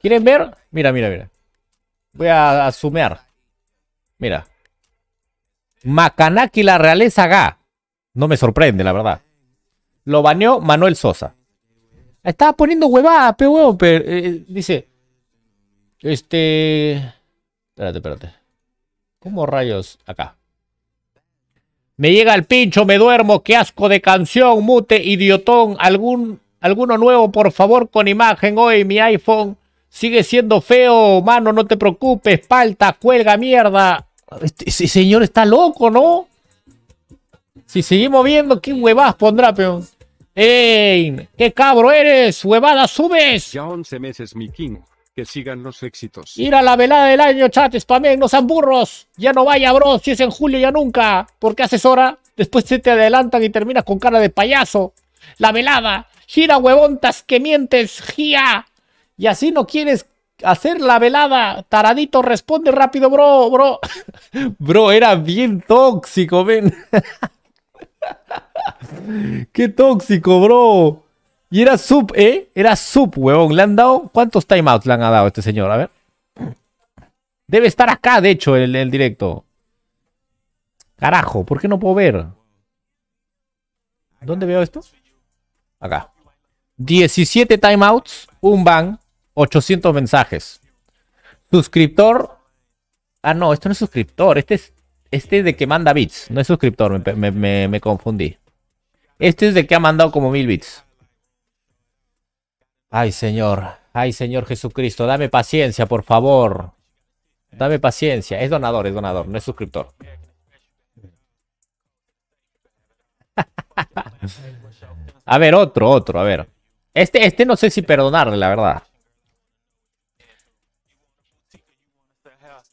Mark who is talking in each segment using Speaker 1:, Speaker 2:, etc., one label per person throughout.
Speaker 1: ¿Quieren ver? Mira, mira, mira. Voy a, sumear. Mira. Macanaki la realeza ga. No me sorprende, la verdad. Lo baneó Manuel Sosa. Estaba poniendo huevada, pero eh, eh, dice. Este. Espérate, espérate. ¿Cómo rayos? Acá. Me llega el pincho, me duermo, qué asco de canción, mute, idiotón, algún, alguno nuevo, por favor, con imagen hoy, mi iPhone Sigue siendo feo, mano, no te preocupes, palta, cuelga, mierda. Este, ese señor está loco, ¿no? Si seguimos viendo, ¿qué huevas pondrá, peón? ¡Ey! ¡Qué cabro eres! ¡Huevada subes! Ya 11 meses, mi king. Que sigan los éxitos. Ir a la velada del año, chat, ¡Espame no sean burros. Ya no vaya, bro. Si es en julio, ya nunca. Porque haces hora. Después se te adelantan y terminas con cara de payaso. La velada. Gira, huevontas, que mientes. gira. Y así no quieres hacer la velada. Taradito, responde rápido, bro, bro. Bro, era bien tóxico, ven. Qué tóxico, bro. Y era sub, ¿eh? Era sub, huevón. ¿Le han dado? ¿Cuántos timeouts le han dado este señor? A ver. Debe estar acá, de hecho, en el directo. Carajo, ¿por qué no puedo ver? ¿Dónde veo esto? Acá. 17 timeouts, un ban. 800 mensajes. Suscriptor. Ah, no, esto no es suscriptor. Este es, este de que manda bits. No es suscriptor, me, confundí. Este es de que ha mandado como mil bits. Ay, Señor. Ay, Señor Jesucristo. Dame paciencia, por favor. Dame paciencia. Es donador, es donador, no es suscriptor. a ver, otro, otro, a ver. Este, este no sé si perdonarle, la verdad.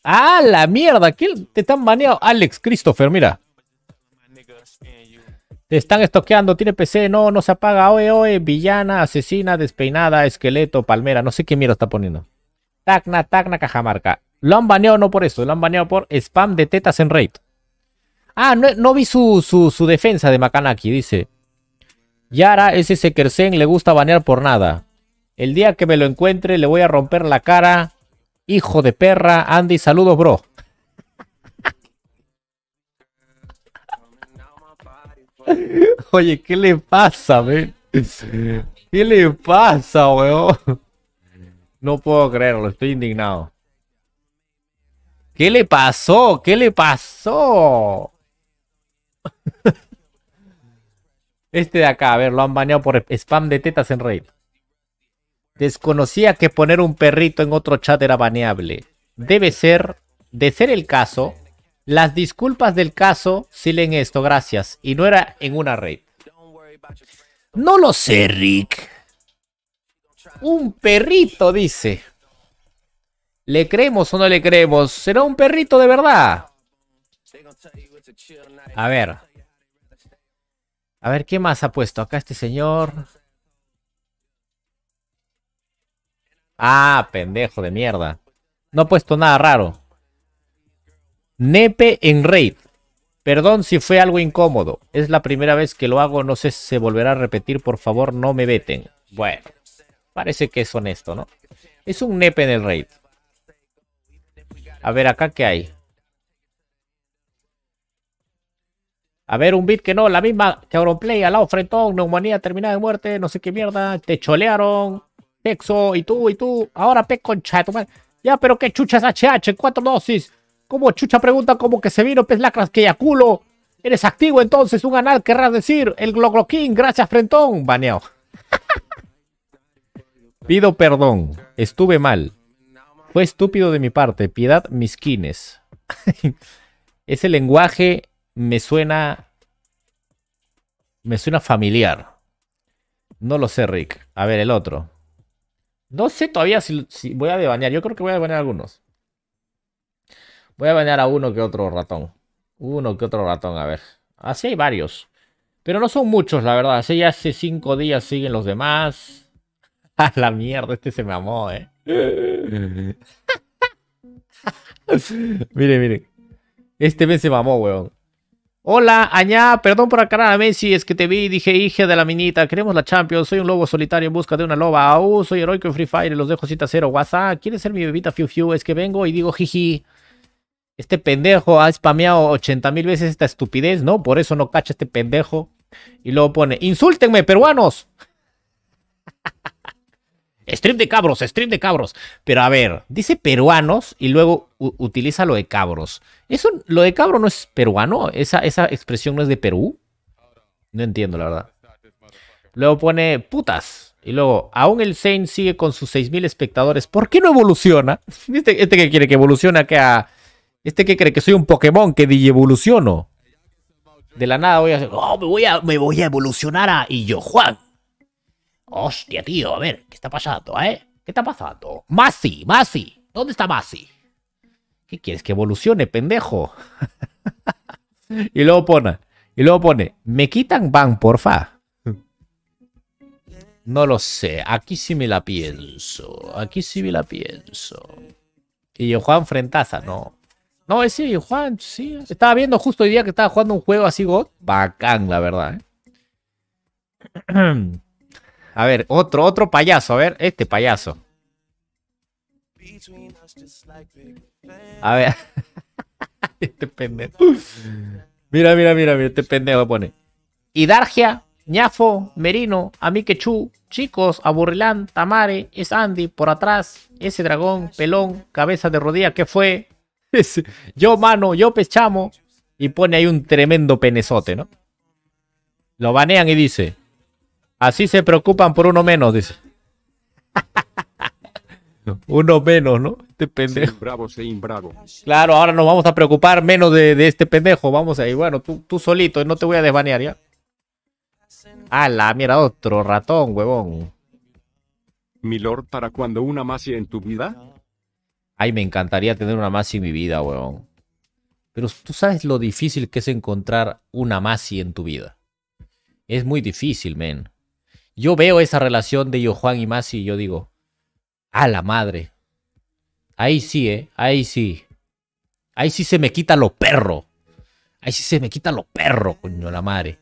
Speaker 1: ¡Ah, la mierda! ¿Qué te están baneado? Alex, Christopher, mira. Te están estoqueando, tiene PC, no, no se apaga. Oe, oe, villana, asesina, despeinada, esqueleto, palmera. No sé qué mierda está poniendo. Tacna, tacna, cajamarca. Lo han baneado no por eso, lo han baneado por spam de tetas en raid. Ah, no, vi su, su, su, defensa de Makanaki, dice. Yara ese Sekersen le gusta banear por nada. El día que me lo encuentre le voy a romper la cara Hijo de perra, Andy, saludos, bro. Oye, ¿qué le pasa, men? ¿Qué le pasa, weón? No puedo creerlo, estoy indignado. ¿Qué le pasó? ¿Qué le pasó? Este de acá, a ver, lo han bañado por spam de tetas en red. Desconocía que poner un perrito en otro chat era baneable. Debe ser, de ser el caso, las disculpas del caso Silen esto, gracias. Y no era en una red. No lo sé, Rick. Un perrito, dice. ¿Le creemos o no le creemos? ¿Será un perrito de verdad? A ver. A ver, ¿qué más ha puesto acá este señor? Ah, pendejo de mierda. No he puesto nada raro. Nepe en raid. Perdón si fue algo incómodo. Es la primera vez que lo hago. No sé si se volverá a repetir. Por favor, no me veten. Bueno, parece que es honesto, ¿no? Es un nepe en el raid. A ver, acá qué hay. A ver, un beat que no, la misma que Auronplay, al lado, fretón, neumonía terminada de muerte, no sé qué mierda, te cholearon, Pexo, y tú, y tú, ahora pe concha chat Ya, pero qué chucha es HH, cuatro dosis. Como chucha pregunta como que se vino pez lacras que ya culo Eres activo entonces, un anal querrás decir. El Glocloquín, gracias Frentón. Baneo. Pido perdón, estuve mal. Fue estúpido de mi parte, piedad misquines. Ese lenguaje me suena... Me suena familiar. No lo sé, Rick. A ver, el otro. No sé todavía si, voy a bañar. Yo creo que voy a bañar algunos. Voy a bañar a uno que otro ratón. Uno que otro ratón, a ver. Así hay varios. Pero no son muchos, la verdad. Así ya hace cinco días siguen los demás. A la mierda, este se me amó, eh. Mire, miren. Este mes se mamó, weón. Hola, Añá, perdón por acá a Messi, es que te vi, dije, hija de la minita, queremos la Champions, soy un lobo solitario en busca de una loba, aún soy heroico en Free Fire, los dejo cita cero, WhatsApp, ¿quieres ser mi bebita Fiu Fiu? Es que vengo y digo, jiji, este pendejo ha spameado 80 mil veces esta estupidez, ¿no? Por eso no cacha este pendejo. Y luego pone, insúltenme, peruanos. Strip de cabros, strip de cabros. Pero a ver, dice peruanos y luego utiliza lo de cabros. Eso, lo de cabro no es peruano, esa, expresión no es de Perú. No entiendo, la verdad. Luego pone putas. Y luego, aún el Saint sigue con sus 6.000 espectadores. ¿Por qué no evoluciona? Este, este, que quiere que evolucione a Este que cree que soy un Pokémon que evoluciono. De la nada voy a decir, oh, me voy a, me voy a evolucionar a. Y yo, Juan, Hostia, tío, a ver, ¿qué está pasando, eh? ¿Qué está pasando? Masi, Masi, ¿dónde está Masi? ¿Qué quieres que evolucione, pendejo? y luego pone, y luego pone, me quitan ban, porfa. No lo sé, aquí sí me la pienso, aquí sí me la pienso. Y Juan Frentaza, no. No, ese Juan, sí. Estaba viendo justo hoy día que estaba jugando un juego así, God. Bacán, la verdad. ¿eh? A ver, otro, otro payaso. A ver, este payaso. A ver. este pendejo. Mira, mira, mira, mira, este pendejo pone. Hidargia, Ñafo, Merino, Amikechu, Chicos, Aburrilán, Tamare, es Andy, por atrás, ese dragón, pelón, cabeza de rodilla, ¿qué fue? yo mano, yo pechamo. Y pone ahí un tremendo penezote, ¿no? Lo banean y dice, Así se preocupan por uno menos, dice. uno menos, ¿no? Este pendejo. bravo, se bravo. Claro, ahora nos vamos a preocupar menos de, este pendejo. Vamos ahí. Bueno, tú, tú solito, no te voy a desbanear ya. A ah, la mira, otro ratón, huevón. Milord, ¿para cuando una y en tu vida? Ay, me encantaría tener una más en mi vida, huevón. Pero tú sabes lo difícil que es encontrar una y en tu vida. Es muy difícil, men. Yo veo esa relación de yo Juan y Masi y yo digo, a la madre. Ahí sí, ¿eh? Ahí sí. Ahí sí se me quita lo perro. Ahí sí se me quita lo perro, coño, la madre.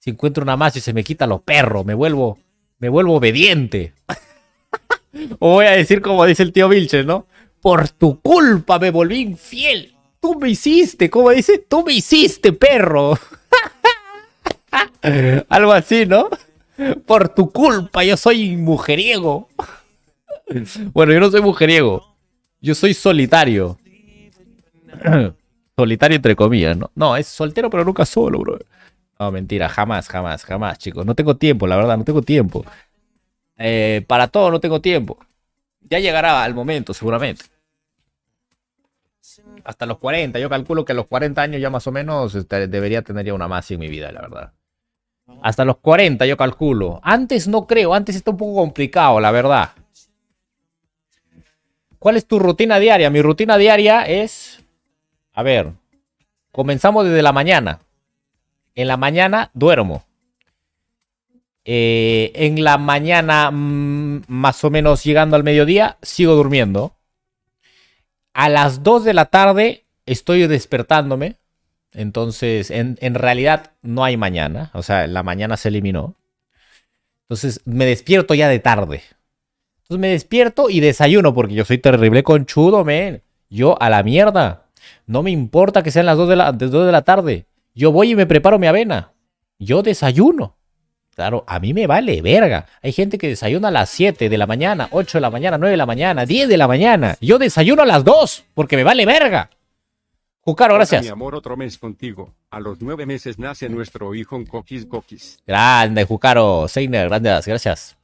Speaker 1: Si encuentro una Masi se me quita lo perro. Me vuelvo, me vuelvo obediente. o voy a decir como dice el tío Vilches, ¿no? Por tu culpa me volví infiel. Tú me hiciste, cómo dice, tú me hiciste, perro. Algo así, ¿no? Por tu culpa, yo soy mujeriego. Bueno, yo no soy mujeriego. Yo soy solitario. solitario entre comillas, ¿no? No, es soltero pero nunca solo, bro. No, mentira, jamás, jamás, jamás, chicos. No tengo tiempo, la verdad, no tengo tiempo. Eh, para todo no tengo tiempo. Ya llegará el momento, seguramente. Hasta los 40, yo calculo que a los 40 años ya más o menos este, debería tener ya una más en mi vida, la verdad. Hasta los 40 yo calculo. Antes no creo, antes está un poco complicado, la verdad. ¿Cuál es tu rutina diaria? Mi rutina diaria es... A ver, comenzamos desde la mañana. En la mañana duermo. Eh, en la mañana, mm, más o menos llegando al mediodía, sigo durmiendo. A las 2 de la tarde estoy despertándome entonces, en, realidad no hay mañana, o sea, la mañana se eliminó. Entonces, me despierto ya de tarde. Entonces, me despierto y desayuno porque yo soy terrible con chudo, men. Yo a la mierda. No me importa que sean las dos de la, 2 de la tarde. Yo voy y me preparo mi avena. Yo desayuno. Claro, a mí me vale verga. Hay gente que desayuna a las 7 de la mañana, 8 de la mañana, 9 de la mañana, 10 de la mañana. Yo desayuno a las 2 porque me vale verga. Jucaro, gracias. Mi amor, otro mes contigo. A los nueve meses nace nuestro hijo Coquis Coquis. Grande, Jucaro. Seiner, grandes, gracias.